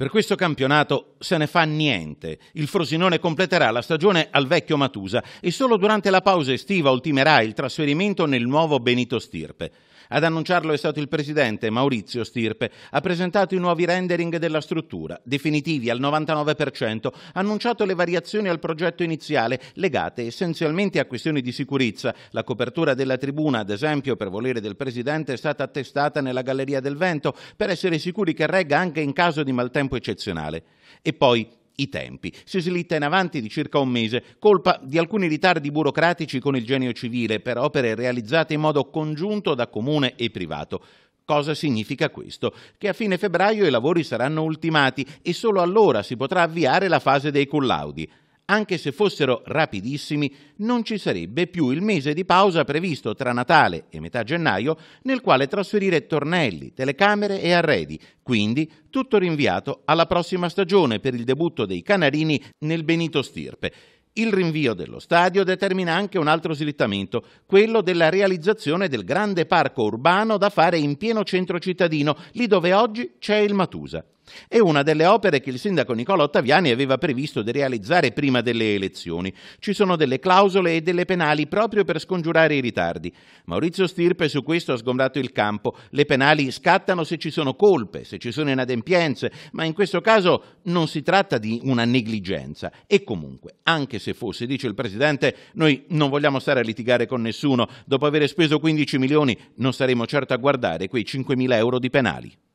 Per questo campionato se ne fa niente. Il Frosinone completerà la stagione al vecchio Matusa e solo durante la pausa estiva ultimerà il trasferimento nel nuovo Benito Stirpe. Ad annunciarlo è stato il presidente Maurizio Stirpe. Ha presentato i nuovi rendering della struttura, definitivi al 99%, ha annunciato le variazioni al progetto iniziale legate essenzialmente a questioni di sicurezza. La copertura della tribuna, ad esempio, per volere del presidente, è stata attestata nella Galleria del Vento per essere sicuri che regga anche in caso di maltempo eccezionale. E poi i tempi. Si slitta in avanti di circa un mese, colpa di alcuni ritardi burocratici con il genio civile per opere realizzate in modo congiunto da comune e privato. Cosa significa questo? Che a fine febbraio i lavori saranno ultimati e solo allora si potrà avviare la fase dei collaudi anche se fossero rapidissimi, non ci sarebbe più il mese di pausa previsto tra Natale e metà gennaio nel quale trasferire tornelli, telecamere e arredi, quindi tutto rinviato alla prossima stagione per il debutto dei Canarini nel Benito Stirpe. Il rinvio dello stadio determina anche un altro slittamento, quello della realizzazione del grande parco urbano da fare in pieno centro cittadino, lì dove oggi c'è il Matusa. È una delle opere che il sindaco Nicola Ottaviani aveva previsto di realizzare prima delle elezioni. Ci sono delle clausole e delle penali proprio per scongiurare i ritardi. Maurizio Stirpe su questo ha sgombrato il campo. Le penali scattano se ci sono colpe, se ci sono inadempienze, ma in questo caso non si tratta di una negligenza. E comunque, anche se fosse, dice il Presidente, noi non vogliamo stare a litigare con nessuno. Dopo aver speso 15 milioni non saremo certo a guardare quei 5 mila euro di penali.